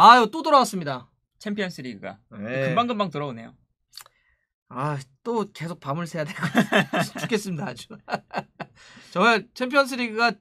아유 또 돌아왔습니다. 챔피언스 리그가 네. 금방금방 돌아오네요. 아또 계속 밤을 새야 되것같 죽겠습니다 아주. 정말 챔피언스 리그가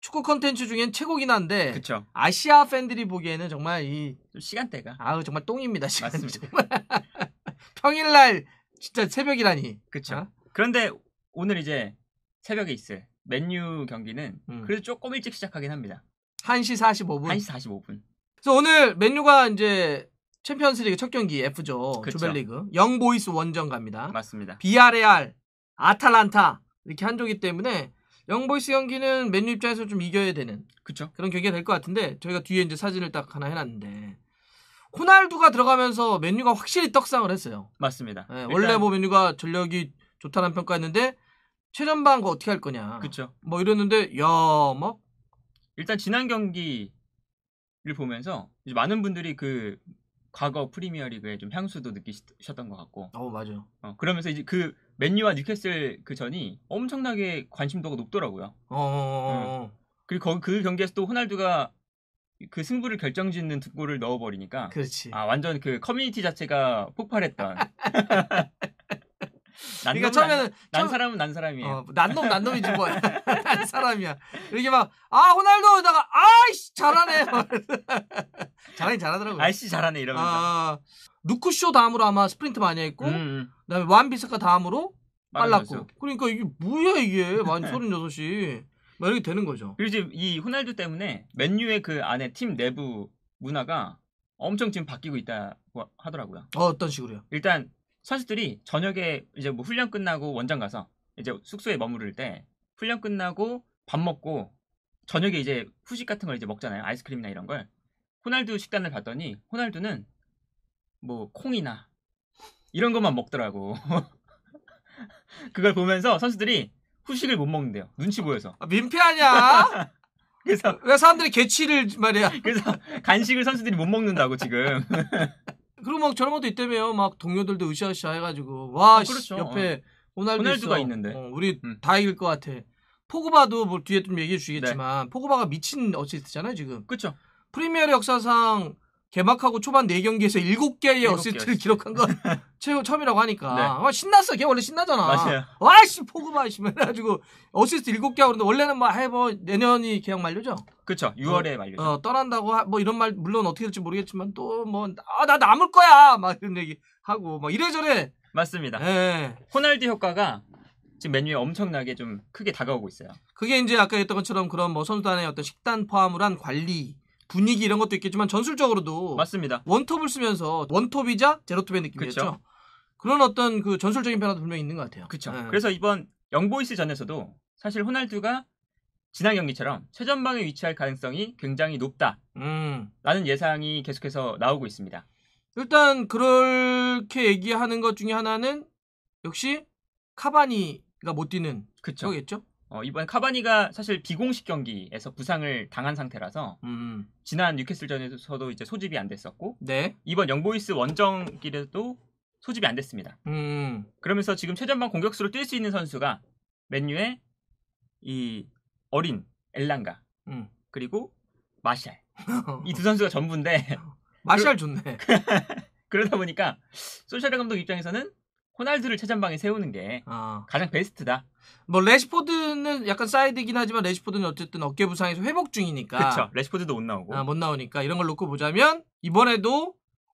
축구 컨텐츠 중엔 최고긴 한데 그쵸. 아시아 팬들이 보기에는 정말 이 시간대가 아우 정말 똥입니다 시간 맞습니다. 평일날 진짜 새벽이라니 그렇죠 어? 그런데 오늘 이제 새벽에 있을 맨유 경기는 음. 그래도 조금 일찍 시작하긴 합니다 1시 45분 1시 45분 그래서 오늘 맨유가 이제 챔피언스리그 첫 경기 F조 그 조별리그 영 보이스 원정 갑니다. 맞습니다. 비아레알, 아탈란타 이렇게 한조기 때문에 영 보이스 경기는 맨유 입장에서 좀 이겨야 되는 그쵸. 그런 경기가 될 것 같은데 저희가 뒤에 이제 사진을 딱 하나 해놨는데 호날두가 들어가면서 맨유가 확실히 떡상을 했어요. 맞습니다. 네, 원래 뭐 맨유가 전력이 좋다는 평가였는데 최전방 거 어떻게 할 거냐. 그렇뭐 이랬는데 야막 뭐? 일단 지난 경기 를 보면서 많은 분들이 그 과거 프리미어리그의 좀 향수도 느끼셨던 것 같고. 어맞아 어, 그러면서 이제 그 맨유와 뉴캐슬 그 전이 엄청나게 관심도가 높더라고요. 어. 응. 어, 어, 어, 음. 그리고 그, 그 경기에서 또 호날두가 그 승부를 결정짓는 두 골을 넣어버리니까. 그렇지. 아 완전 그 커뮤니티 자체가 폭발했던. 난 그러니까 처음에는 난, 처음, 사람은 난 사람이에요. 어, 난놈 난놈이지 뭐야. 난 사람이야. 이렇게 막아 호날두 다가 아이씨 잘하네. 잘하긴 잘하더라고요. 아이씨 잘하네 이러면서. 아, 루크쇼 다음으로 아마 스프린트 많이 했고 음. 음. 그다음에 완비스카 다음으로 빨랐고. 그러니까 이게 뭐야 이게 만 36이. 막 이렇게 되는 거죠. 그리고 지금 이 호날두 때문에 맨유의 그 안에 팀 내부 문화가 엄청 지금 바뀌고 있다고 하더라고요. 어, 어떤 식으로요? 일단 선수들이 저녁에 이제 뭐 훈련 끝나고 원장 가서 이제 숙소에 머무를 때 훈련 끝나고 밥 먹고 저녁에 이제 후식 같은 걸 이제 먹잖아요. 아이스크림이나 이런 걸. 호날두 식단을 봤더니 호날두는 뭐 콩이나 이런 것만 먹더라고. 그걸 보면서 선수들이 후식을 못 먹는데요. 눈치 보여서. 아, 민폐 아냐 그래서 왜 사람들이 개취를 말이야. 그래서 간식을 선수들이 못 먹는다고 지금. 그리고 막 저런 것도 있다며요. 막 동료들도 으쌰으쌰 해가지고 와 아, 그렇죠. 옆에 어. 호날두 가 있는데 어, 우리 음. 다 이길 것 같아. 포그바도 뭐 뒤에 좀 얘기해 주시겠지만 네. 포그바가 미친 어시스트잖아요 지금. 그렇죠. 프리미어 역사상 개막하고 초반 4경기에서 7개의 어시스트를 기록한 건 최고 처음이라고 하니까. 네. 와, 아, 신났어. 걔 원래 신나잖아. 맞아요. 와, 씨, 포그바, 씨. 그래가지고 어시스트 7개 하고 그런데 원래는 뭐, 해이 뭐 내년이 계약 만료죠? 그쵸. 6월에 어, 만료죠. 어, 떠난다고, 하, 뭐, 이런 말, 물론 어떻게 될지 모르겠지만 또 뭐, 아, 나 남을 거야! 막 이런 얘기 하고, 막 이래저래. 맞습니다. 예. 호날두 효과가 지금 메뉴에 엄청나게 좀 크게 다가오고 있어요. 그게 이제 아까 했던 것처럼 그런 뭐 선수단의 어떤 식단 포함을 한 관리 분위기 이런 것도 있겠지만 전술적으로도 맞습니다. 원톱을 쓰면서 원톱이자 제로톱의 느낌이었죠. 그런 어떤 그 전술적인 변화도 분명히 있는 것 같아요. 그렇죠. 네. 그래서 이번 영보이스 전에서도 사실 호날두가 지난 경기처럼 최전방에 위치할 가능성이 굉장히 높다. 음. 라는 예상이 계속해서 나오고 있습니다. 일단 그렇게 얘기하는 것 중에 하나는 역시 카바니가 못 뛰는 그쵸. 거겠죠? 어, 이번 카바니가 사실 비공식 경기에서 부상을 당한 상태라서 음. 지난 뉴캐슬전에서도 이제 소집이 안 됐었고 네. 이번 영보이스 원정길에도 소집이 안 됐습니다. 음. 그러면서 지금 최전방 공격수로 뛸 수 있는 선수가 맨유의 이 어린 엘랑가 음. 그리고 마샬 이 두 선수가 전부인데 마샬 좋네. 그러다 보니까 솔샤르 감독 입장에서는 호날두를 최전방에 세우는 게 아. 가장 베스트다. 뭐 레시포드는 약간 사이드긴 하지만 레시포드는 어쨌든 어깨 부상에서 회복 중이니까. 그렇죠. 레시포드도 못 나오고. 아, 못 나오니까 이런 걸 놓고 보자면 이번에도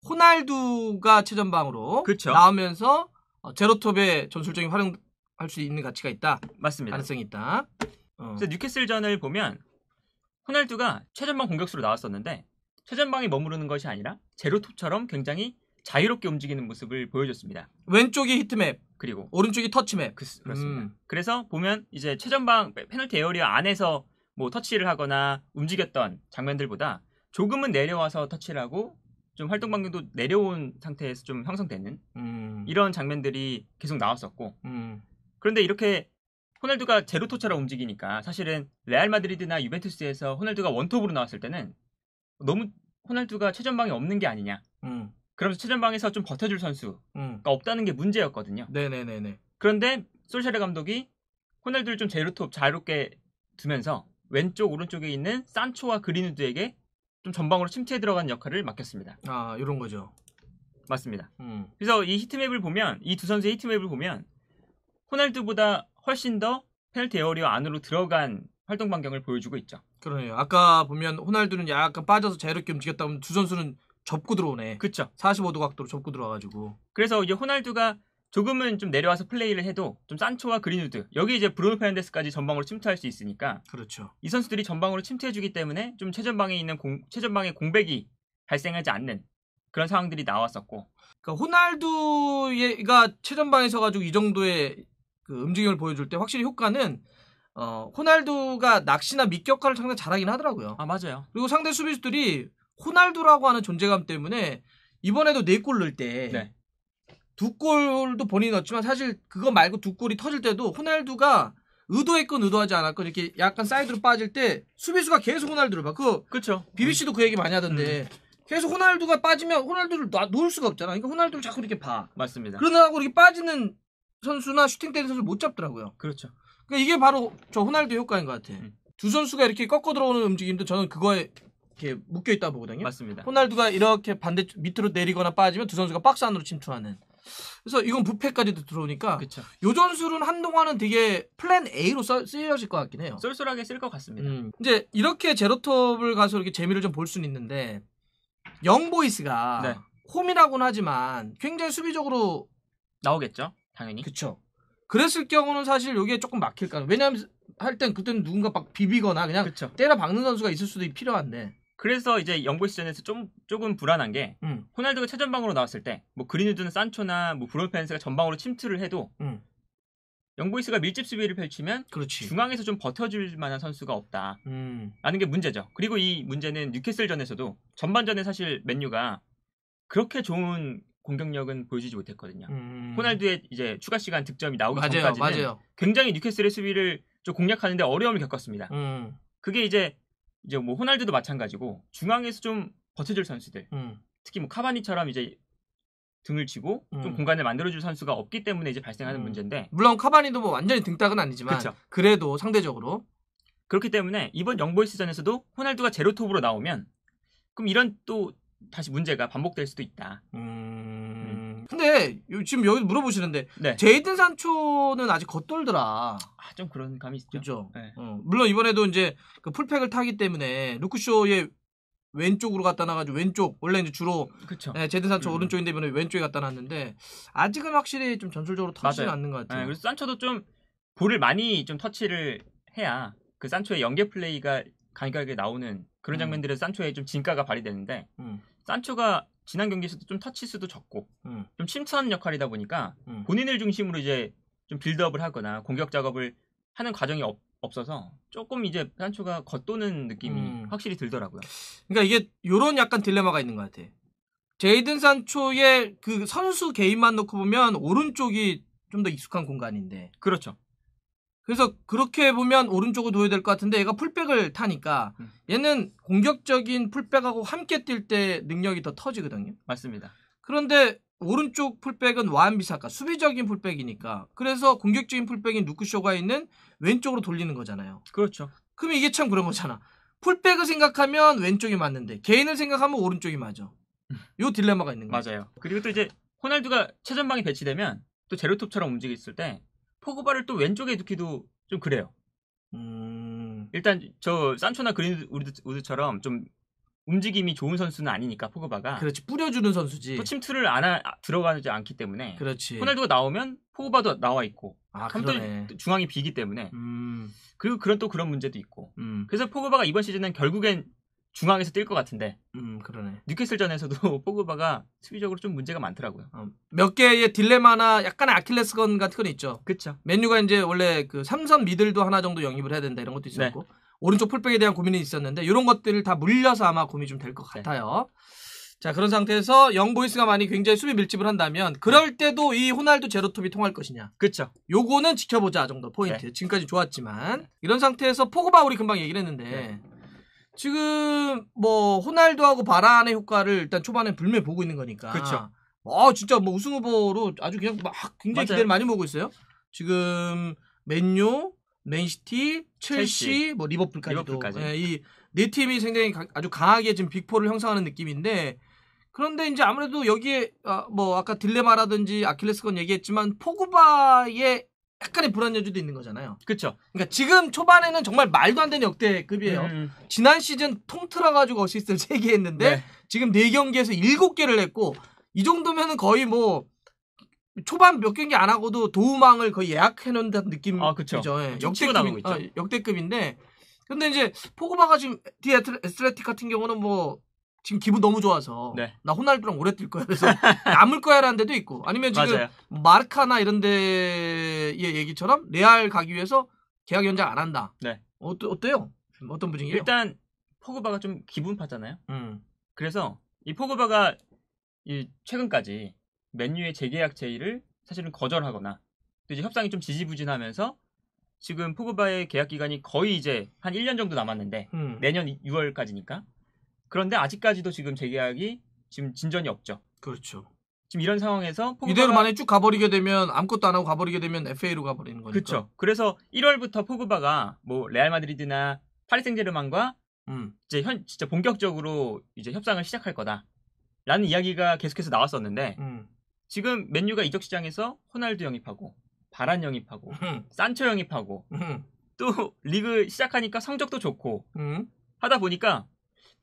호날두가 최전방으로 그쵸. 나오면서 어, 제로톱의 전술적인 활용할 수 있는 가치가 있다. 맞습니다. 가능성이 있다. 어. 뉴캐슬전을 보면 호날두가 최전방 공격수로 나왔었는데 최전방에 머무르는 것이 아니라 제로톱처럼 굉장히 자유롭게 움직이는 모습을 보여줬습니다. 왼쪽이 히트맵 그리고 오른쪽이 터치맵 그, 렇습니다 음. 그래서 보면 이제 최전방 페널티 에어리어 안에서 뭐 터치를 하거나 움직였던 장면들보다 조금은 내려와서 터치를 하고 좀 활동 반경도 내려온 상태에서 좀 형성되는 음. 이런 장면들이 계속 나왔었고 음. 그런데 이렇게 호날두가 제로토처럼 움직이니까 사실은 레알 마드리드나 유벤투스에서 호날두가 원톱으로 나왔을 때는 너무 호날두가 최전방에 없는 게 아니냐 음. 그러면서 최전방에서 좀 버텨줄 선수가 음. 없다는 게 문제였거든요. 네네네네. 그런데 솔샤르 감독이 호날두를 좀 제로톱 자유롭게 두면서 왼쪽 오른쪽에 있는 산초와 그린우드에게 좀 전방으로 침투해 들어간 역할을 맡겼습니다. 아 이런 거죠. 맞습니다. 음. 그래서 이 히트맵을 보면 이 두 선수의 히트맵을 보면 호날두보다 훨씬 더펠널 에어리어 안으로 들어간 활동 반경을 보여주고 있죠. 그러네요. 아까 보면 호날두는 약간 빠져서 자유롭게 움직였다 면두 선수는 접고 들어오네. 그쵸. 45도 각도로 접고 들어와가지고. 그래서 이제 호날두가 조금은 좀 내려와서 플레이를 해도 좀 산초와 그린우드 여기 이제 브루노 페난데스까지 전방으로 침투할 수 있으니까 그렇죠. 이 선수들이 전방으로 침투해주기 때문에 좀 최전방에 있는 공, 최전방의 공백이 발생하지 않는 그런 상황들이 나왔었고. 그러니까 호날두가 최전방에서 가지고 이 정도의 그 움직임을 보여줄 때 확실히 효과는 어, 호날두가 낚시나 밑격화를 상당히 잘하긴 하더라고요. 아 맞아요. 그리고 상대 수비수들이 호날두라고 하는 존재감 때문에 이번에도 네 골 넣을 때. 네. 두 골도 본인이 넣었지만 사실 그거 말고 두 골이 터질 때도 호날두가 의도했건 의도하지 않았건 이렇게 약간 사이드로 빠질 때 수비수가 계속 호날두를 봐. 그 그렇죠. BBC도 그 얘기 많이 하던데 음. 계속 호날두가 빠지면 호날두를 놔, 놓을 수가 없잖아. 그러니까 호날두를 자꾸 이렇게 봐. 맞습니다. 그러다고 이렇게 빠지는 선수나 슈팅 때리는 선수 못 잡더라고요. 그렇죠. 그러니까 이게 바로 저 호날두 효과인 것 같아. 음. 두 선수가 이렇게 꺾어 들어오는 움직임도 저는 그거에 이렇게 묶여 있다 보거든요. 맞습니다. 호날두가 이렇게 반대 밑으로 내리거나 빠지면 두 선수가 박스 안으로 침투하는. 그래서 이건 부패까지도 들어오니까 그쵸. 요 전술은 한동안은 되게 플랜 A로 쓰여질 것 같긴 해요. 쏠쏠하게 쓸 것 같습니다. 음. 이제 이렇게 제로톱을 가서 이렇게 재미를 좀 볼 수는 있는데 영보이스가 네. 홈이라고는 하지만 굉장히 수비적으로 나오겠죠. 당연히. 그렇죠. 그랬을 경우는 사실 여기에 조금 막힐까. 왜냐하면 할 땐 그때는 누군가 막 비비거나 그냥 그쵸. 때려 박는 선수가 있을 수도 필요한데 그래서 이제 영국 시즌에서 좀 조금 불안한 게 음. 호날두가 최전방으로 나왔을 때 뭐 그린우드는 산초나 뭐 브루노 스가 전방으로 침투를 해도 음. 영보이스가 밀집 수비를 펼치면 그렇지. 중앙에서 좀 버텨줄 만한 선수가 없다. 음. 라는 게 문제죠. 그리고 이 문제는 뉴캐슬전에서도 전반전에 사실 맨유가 그렇게 좋은 공격력은 보여주지 못했거든요. 음. 호날두의 이제 추가 시간 득점이 나오기 맞아요, 전까지는 맞아요. 굉장히 뉴캐슬의 수비를 좀 공략하는데 어려움을 겪었습니다. 음. 그게 이제 이제 뭐 호날두도 마찬가지고 중앙에서 좀 버텨줄 선수들 음. 특히 뭐 카바니처럼 이제 등을 치고 음. 좀 공간을 만들어줄 선수가 없기 때문에 이제 발생하는 음. 문제인데 물론 카바니도 뭐 완전히 등딱은 아니지만 그쵸. 그래도 상대적으로 그렇기 때문에 이번 영보이스전에서도 호날두가 제로톱으로 나오면 그럼 이런 또 다시 문제가 반복될 수도 있다. 음... 근데 요- 지금 여기 물어보시는데 네. 제이든 산초는 아직 겉돌더라. 아, 좀 그런 감이 있죠. 그죠? 네. 어, 물론 이번에도 이제 그 풀팩을 타기 때문에 루크쇼의 왼쪽으로 갖다 놔가지고 왼쪽 원래 이제 주로 네. 제이든 산초 음. 오른쪽인데 이번에 왼쪽에 갖다 놨는데 아직은 확실히 좀 전술적으로 터지는 않는 것 같아요. 네, 그래서 산초도 좀 볼을 많이 좀 터치를 해야 그 산초의 연계 플레이가 간결하게 나오는 그런 음. 장면들은서 산초의 좀 진가가 발휘되는데 음. 산초가 지난 경기에서도 좀 터치 수도 적고 음. 좀 침투하는 역할이다 보니까 음. 본인을 중심으로 이제 좀 빌드업을 하거나 공격 작업을 하는 과정이 없, 없어서 조금 이제 산초가 겉도는 느낌이 음. 확실히 들더라고요. 그러니까 이게 요런 약간 딜레마가 있는 것 같아. 제이든 산초의 그 선수 개인만 놓고 보면 오른쪽이 좀 더 익숙한 공간인데. 그렇죠. 그래서 그렇게 보면 오른쪽으로 둬야 될 것 같은데 얘가 풀백을 타니까 음. 얘는 공격적인 풀백하고 함께 뛸 때 능력이 더 터지거든요. 맞습니다. 그런데 오른쪽 풀백은 와안비사카 수비적인 풀백이니까 그래서 공격적인 풀백인 루크쇼가 있는 왼쪽으로 돌리는 거잖아요. 그렇죠. 그럼 이게 참 그런 거잖아. 풀백을 생각하면 왼쪽이 맞는데 개인을 생각하면 오른쪽이 맞아. 음. 요 딜레마가 있는 거예요. 맞아요. 그리고 또 이제 호날두가 최전방에 배치되면 또 제로톱처럼 움직였을 때 포그바를 또 왼쪽에 두기도좀 그래요. 음... 일단 저 산초나 그린우드처럼 좀 움직임이 좋은 선수는 아니니까 포그바가 그렇지 뿌려주는 선수지 터침투을안 하, 아, 들어가지 않기 때문에 그렇지 호날두가 나오면 포그바도 나와 있고 아, 그러네. 중앙이 비기 때문에 음. 그리고 그런 또 그런 문제도 있고 음. 그래서 포그바가 이번 시즌은 결국엔 중앙에서 뛸 것 같은데. 음, 그러네. 뉴캐슬전에서도 포그바가 수비적으로 좀 문제가 많더라고요. 어, 몇 개의 딜레마나 약간의 아킬레스건 같은 건 있죠. 그렇죠. 맨유가 이제 원래 그 삼선 미들도 하나 정도 영입을 해야 된다 이런 것도 있었고 네. 오른쪽 풀백에 대한 고민이 있었는데 이런 것들을 다 물려서 아마 고민이 좀 될것 네. 같아요. 네. 자 그런 상태에서 영보이스가 많이 굉장히 수비 밀집을 한다면 그럴 네. 때도 이 호날두 제로톱이 통할 것이냐 그렇죠 요거는 지켜보자 정도 포인트 네. 지금까지 좋았지만 네. 이런 상태에서 포그바 우리 금방 얘기를 했는데 지금 뭐 호날두하고 바라안의 효과를 일단 초반에 불매 보고 있는 거니까. 그렇죠. 아 진짜 뭐 우승 후보로 아주 그냥 막 굉장히 맞아요. 기대를 많이 보고 있어요. 지금 맨유, 맨시티, 첼시, 첼시. 뭐 리버풀까지도 리버풀까지. 예, 이네 팀이 굉장히 가, 아주 강하게 지금 빅포를 형성하는 느낌인데 그런데 이제 아무래도 여기에 아, 뭐 아까 딜레마라든지 아킬레스건 얘기했지만 포그바의 약간의 불안 여지도 있는 거잖아요. 그렇죠. 그러니까 지금 초반에는 정말 말도 안 되는 역대급이에요. 음. 음. 지난 시즌 통틀어 가지고 어시스트를 3개 했는데 네. 지금 4경기에서 7개를 했고 이 정도면은 거의 뭐 초반 몇 경기 안 하고도 도움왕을 거의 예약해 놓는다는 느낌이죠. 아, 그렇죠. 예. 역대급 아, 어, 역대급인데 근데 이제 포그바가 지금 디애틀레틱 같은 경우는 뭐 지금 기분 너무 좋아서 네. 나 호날두랑 오래 뛸 거야. 그래서 남을 거야라는 데도 있고 아니면 지금 맞아요. 마르카나 이런 데의 얘기처럼 레알 가기 위해서 계약 연장 안 한다. 네. 어 어때요? 어떤 분위기예요? 일단 포그바가 좀 기분파잖아요. 음. 그래서 이 포그바가 이 최근까지 맨유의 재계약 제의를 사실은 거절하거나 또 이제 협상이 좀 지지부진하면서 지금 포그바의 계약 기간이 거의 이제 한 1년 정도 남았는데 음. 내년 6월까지니까 그런데 아직까지도 지금 재계약이 지금 진전이 없죠. 그렇죠. 지금 이런 상황에서 포그바가 이대로 만약 쭉 가버리게 되면 아무것도 안 하고 가버리게 되면 FA로 가버리는 거니까. 그렇죠. 그래서 1월부터 포그바가 뭐 레알 마드리드나 파리 생제르맹과 음. 이제 현 진짜 본격적으로 이제 협상을 시작할 거다라는 이야기가 계속해서 나왔었는데 음. 지금 맨유가 이적 시장에서 호날두 영입하고 바란 영입하고 음. 산초 영입하고 음. 또 리그 시작하니까 성적도 좋고 음. 하다 보니까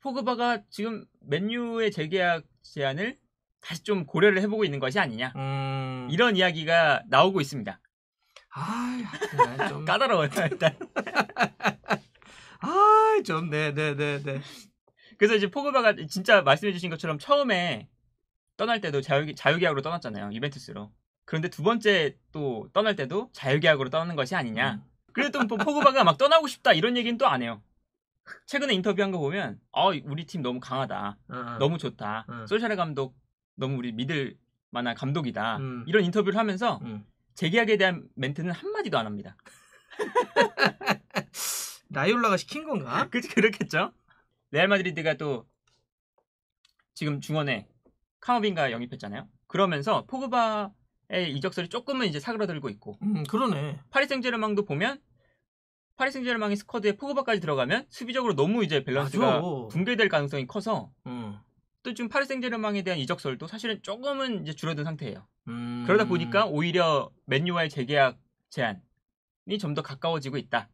포그바가 지금 맨유의 재계약 제안을 다시 좀 고려를 해보고 있는 것이 아니냐 음... 이런 이야기가 나오고 있습니다. 아, 좀까다로워요 일단. 아, 좀 네네네네. 네, 네, 네. 그래서 이제 포그바가 진짜 말씀해주신 것처럼 처음에 떠날 때도 자유, 자유계약으로 떠났잖아요 유벤투스로. 그런데 두 번째 또 떠날 때도 자유계약으로 떠나는 것이 아니냐. 음. 그래도 뭐 포그바가 막 떠나고 싶다 이런 얘기는 또 안 해요. 최근에 인터뷰한 거 보면 어, 우리 팀 너무 강하다. 아, 너무 좋다. 아. 솔샤르 감독 너무 우리 믿을 만한 감독이다. 음. 이런 인터뷰를 하면서 음. 재계약에 대한 멘트는 한마디도 안 합니다. 라이올라가 시킨 건가? 그, 그렇겠죠. 레알 마드리드가 또 지금 중원에 카우빈가 영입했잖아요. 그러면서 포그바의 이적설이 조금은 이제 사그라들고 있고. 음, 그러네. 파리 생제르맹도 보면 파리 생제르맹의 스쿼드에 포그바까지 들어가면 수비적으로 너무 이제 밸런스가 맞아. 붕괴될 가능성이 커서 음. 또 지금 파리 생제르맹에 대한 이적설도 사실은 조금은 이제 줄어든 상태예요. 음. 그러다 보니까 오히려 맨유와의 재계약 제한이 좀 더 가까워지고 있다.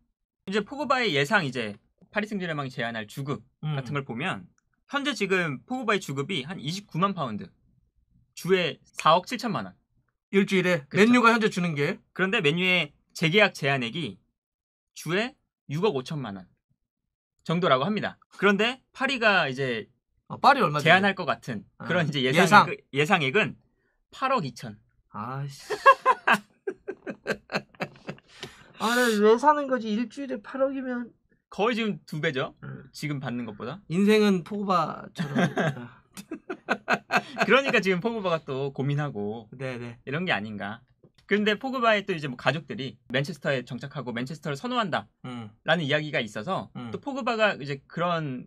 이제 포그바의 예상 이제 파리 생제르맹이 제한할 주급 음. 같은 걸 보면 현재 지금 포그바의 주급이 한 29만 파운드 주에 4억 7천만 원 일주일에 그렇죠. 맨유가 현재 주는 게 그런데 맨유의 재계약 제한액이 주에 6억 5천만 원 정도라고 합니다. 그런데 파리가 이제 어, 파리 얼마 제한할 것 같은 아, 그런 이제 예상, 예상. 액은 8억 2천. 아씨. 아니 왜 사는 거지 일주일에 8억이면 거의 지금 두 배죠. 음. 지금 받는 것보다. 인생은 포그바처럼. 그러니까 지금 포그바가 또 고민하고 네네. 네. 이런 게 아닌가. 근데 포그바의 또 이제 뭐 가족들이 맨체스터에 정착하고 맨체스터를 선호한다라는 음. 이야기가 있어서 음. 또 포그바가 이제 그런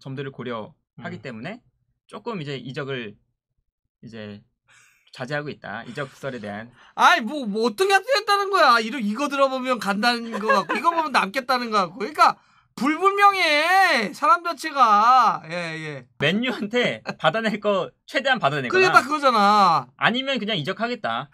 점들을 고려하기 음. 때문에 조금 이제 이적을 이제 자제하고 있다 이적설에 대한 아이 뭐, 뭐 어떻게 했다는 거야 이거 이거 들어보면 간다는 거 같고 이거 보면 남겠다는 거 같고 그러니까 불분명해 사람 자체가 예예 예. 맨유한테 받아낼 거 최대한 받아내거나 그래 다 그거잖아 아니면 그냥 이적하겠다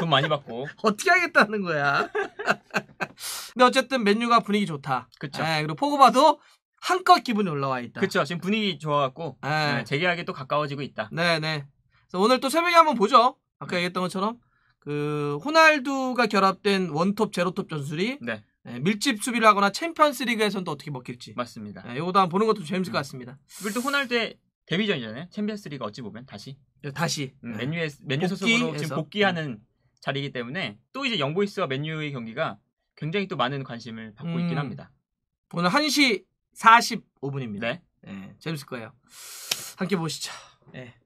돈 많이 받고. 어떻게 하겠다는 거야. 근데 어쨌든 맨유가 분위기 좋다. 그쵸. 예, 그리고 포그바도 한껏 기분이 올라와 있다. 그쵸. 지금 분위기 좋아갖고 예. 네, 재계약에또 가까워지고 있다. 네네. 네. 그래서 오늘 또 새벽에 한번 보죠. 아까 네. 얘기했던 것처럼 그 호날두가 결합된 원톱 제로톱 전술이 네. 예, 밀집 수비를 하거나 챔피언스리그에서는 또 어떻게 먹힐지. 맞습니다. 예, 이거도 한번 보는 것도 재밌을 음. 것 같습니다. 그리고 또 호날두의 데뷔전이잖아요. 챔피언스리그 어찌 보면 다시. 다시. 음, 예. 맨유의 맨유 소속으로 지금 복귀 복귀하는 자리이기 때문에 또 이제 영보이스와 맨유의 경기가 굉장히 또 많은 관심을 받고 음. 있긴 합니다. 오늘 1시 45분입니다. 네. 네 재밌을 거예요. 함께 보시죠. 네.